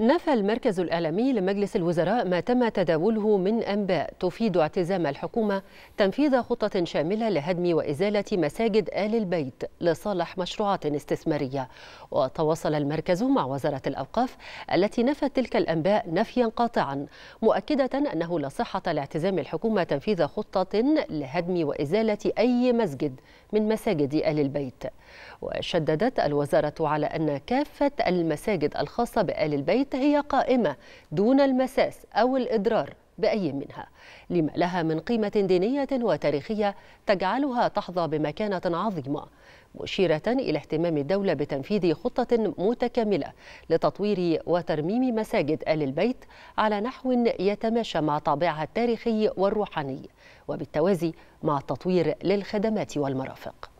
نفى المركز الإعلامي لمجلس الوزراء ما تم تداوله من أنباء تفيد اعتزام الحكومة تنفيذ خطة شاملة لهدم وإزالة مساجد آل البيت لصالح مشروعات استثمارية وتواصل المركز مع وزارة الأوقاف التي نفت تلك الأنباء نفيا قاطعا مؤكدة أنه لا صحة لاعتزام الحكومة تنفيذ خطة لهدم وإزالة أي مسجد من مساجد آل البيت وشددت الوزارة على أن كافة المساجد الخاصة بآل البيت هي قائمة دون المساس أو الإضرار بأي منها لما لها من قيمة دينية وتاريخية تجعلها تحظى بمكانة عظيمة مشيرة إلى اهتمام الدولة بتنفيذ خطة متكاملة لتطوير وترميم مساجد آل البيت على نحو يتماشى مع طابعها التاريخي والروحاني وبالتوازي مع التطوير للخدمات والمرافق